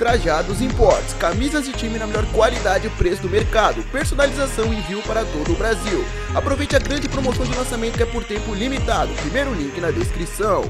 trajados, imports, camisas de time na melhor qualidade e preço do mercado, personalização e envio para todo o Brasil. Aproveite a grande promoção de lançamento que é por tempo limitado, primeiro link na descrição.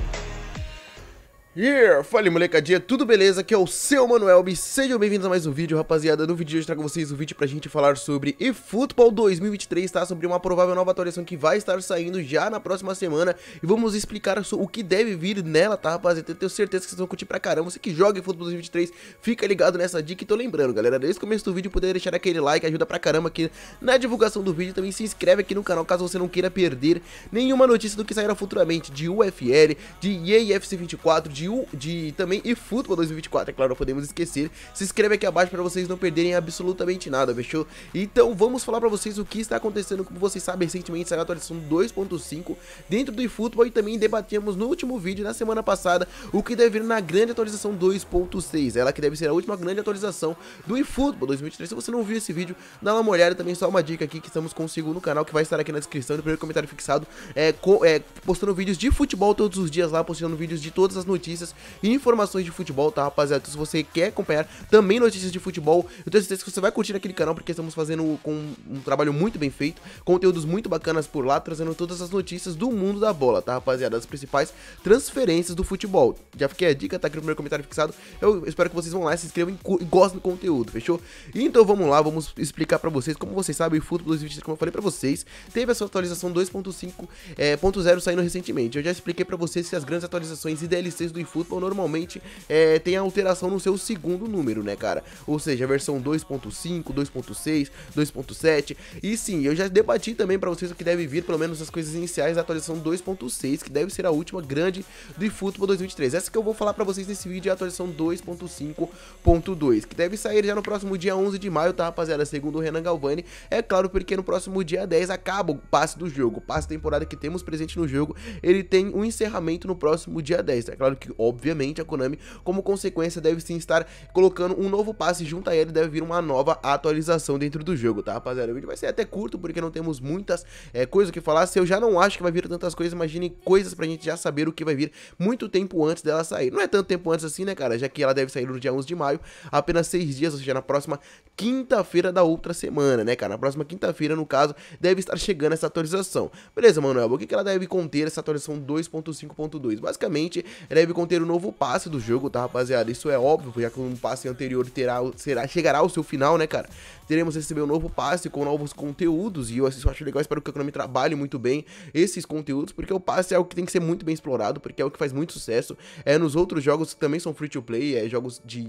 Yeah! Fala molecadinha, tudo beleza? Aqui é o seu Manuel e sejam bem-vindos a mais um vídeo, rapaziada. No vídeo de hoje trago vocês um vídeo pra gente falar sobre eFootball 2023, tá? Sobre uma provável nova atualização que vai estar saindo já na próxima semana e vamos explicar o que deve vir nela, tá, rapaziada? Eu tenho certeza que vocês vão curtir pra caramba. Você que joga eFootball 2023, fica ligado nessa dica e tô lembrando, galera, desde o começo do vídeo poder deixar aquele like, ajuda pra caramba aqui na divulgação do vídeo. Também se inscreve aqui no canal caso você não queira perder nenhuma notícia do que sairá futuramente de UFL, de EAFC 24, de de também e futebol 2024, é claro, não podemos esquecer. Se inscreve aqui abaixo para vocês não perderem absolutamente nada, fechou? Então vamos falar para vocês o que está acontecendo, como vocês sabem, recentemente saiu a atualização 2.5 dentro do eFootball e também debatíamos no último vídeo, na semana passada, o que deve vir na grande atualização 2.6, ela que deve ser a última grande atualização do eFootball 2023. Se você não viu esse vídeo, dá uma olhada também, só uma dica aqui que estamos o no canal, que vai estar aqui na descrição, no primeiro comentário fixado, é, com, é postando vídeos de futebol todos os dias lá, postando vídeos de todas as notícias notícias e informações de futebol, tá, rapaziada? Então, se você quer acompanhar também notícias de futebol, eu tenho certeza que você vai curtir aquele canal, porque estamos fazendo com um trabalho muito bem feito, conteúdos muito bacanas por lá, trazendo todas as notícias do mundo da bola, tá, rapaziada? As principais transferências do futebol. Já fiquei a dica, tá aqui no primeiro comentário fixado. Eu espero que vocês vão lá, se inscrevam e gostem do conteúdo, fechou? Então vamos lá, vamos explicar pra vocês. Como vocês sabem, o Futebol 2023, como eu falei pra vocês, teve a sua atualização 2.5.0 é, eh, saindo recentemente. Eu já expliquei pra vocês que as grandes atualizações e DLCs do de futebol normalmente é, tem a alteração no seu segundo número, né, cara? Ou seja, a versão 2.5, 2.6, 2.7. E sim, eu já debati também para vocês o que deve vir, pelo menos as coisas iniciais da atualização 2.6, que deve ser a última grande do futebol 2023. Essa que eu vou falar para vocês nesse vídeo é a atualização 2.5.2, que deve sair já no próximo dia 11 de maio, tá, rapaziada? Segundo o Renan Galvani, é claro, porque no próximo dia 10 acaba o passe do jogo, o passe temporada que temos presente no jogo, ele tem um encerramento no próximo dia 10. Tá? É claro que que obviamente a Konami, como consequência, deve sim estar colocando um novo passe junto a ele, deve vir uma nova atualização dentro do jogo, tá rapaziada? O vídeo vai ser até curto, porque não temos muitas é, coisas que falar, se eu já não acho que vai vir tantas coisas, imagine coisas pra gente já saber o que vai vir muito tempo antes dela sair. Não é tanto tempo antes assim, né, cara? Já que ela deve sair no dia 11 de maio, apenas 6 dias, ou seja, na próxima quinta-feira da outra semana, né, cara? Na próxima quinta-feira, no caso, deve estar chegando essa atualização. Beleza, Manuel, o que ela deve conter essa atualização 2.5.2? Basicamente, ela deve conter o novo passe do jogo, tá, rapaziada? Isso é óbvio, já que um passe anterior terá, será, chegará ao seu final, né, cara? Teremos receber um novo passe com novos conteúdos, e eu assim, acho legal, espero que o Konami trabalhe muito bem esses conteúdos, porque o passe é o que tem que ser muito bem explorado, porque é o que faz muito sucesso. É nos outros jogos que também são free to play, é jogos de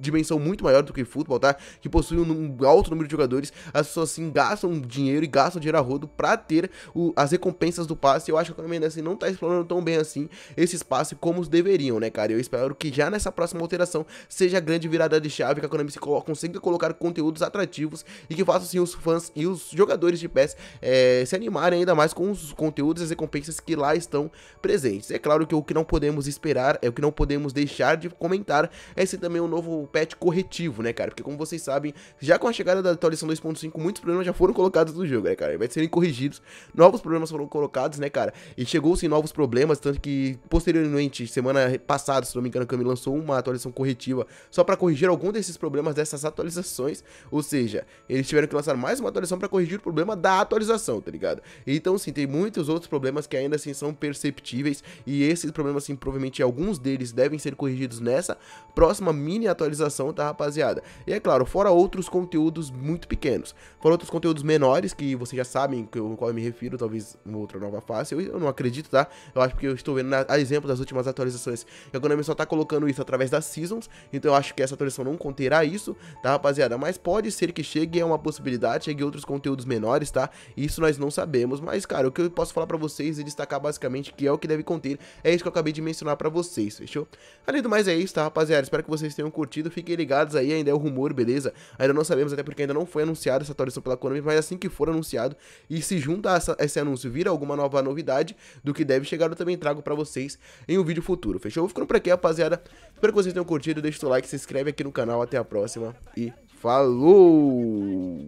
dimensão muito maior do que futebol, tá? Que possui um, um alto número de jogadores, as pessoas assim gastam dinheiro e gastam dinheiro a rodo pra ter o, as recompensas do passe. Eu acho que o Fluminense assim, não tá explorando tão bem assim esse espaço como deveriam, né, cara? Eu espero que já nessa próxima alteração seja a grande virada de chave, que a Konami consiga colocar conteúdos atrativos e que faça assim os fãs e os jogadores de PES é, se animarem ainda mais com os conteúdos e as recompensas que lá estão presentes. É claro que o que não podemos esperar, é o que não podemos deixar de comentar, é se também o um novo patch corretivo, né, cara? Porque como vocês sabem, já com a chegada da atualização 2.5, muitos problemas já foram colocados no jogo, né, cara? Vai serem corrigidos, novos problemas foram colocados, né, cara? E chegou-se novos problemas, tanto que posteriormente, semana passada, se não me engano, a Kami lançou uma atualização corretiva só para corrigir algum desses problemas dessas atualizações, ou seja, eles tiveram que lançar mais uma atualização para corrigir o problema da atualização, tá ligado? Então, sim, tem muitos outros problemas que ainda assim são perceptíveis e esses problemas, assim, provavelmente alguns deles devem ser corrigidos nessa próxima mini atualização atualização, tá, rapaziada? E é claro, fora outros conteúdos muito pequenos. Fora outros conteúdos menores, que vocês já sabem com qual eu me refiro, talvez uma outra nova face. Eu, eu não acredito, tá? Eu acho que eu estou vendo a exemplo das últimas atualizações. E a Konami só tá colocando isso através das Seasons, então eu acho que essa atualização não conterá isso, tá, rapaziada? Mas pode ser que chegue, é uma possibilidade, chegue outros conteúdos menores, tá? Isso nós não sabemos, mas, cara, o que eu posso falar pra vocês e destacar basicamente que é o que deve conter, é isso que eu acabei de mencionar pra vocês, fechou? Além do mais, é isso, tá, rapaziada? Espero que vocês tenham curtido fiquem ligados aí, ainda é o rumor, beleza? Ainda não sabemos, até porque ainda não foi anunciada essa atualização pela Konami, mas assim que for anunciado e se junta a, essa, esse anúncio vira alguma nova novidade do que deve chegar, eu também trago para vocês em um vídeo futuro, fechou? Vou ficando por aqui, rapaziada. Espero que vocês tenham curtido, deixa o like, se inscreve aqui no canal, até a próxima e falou!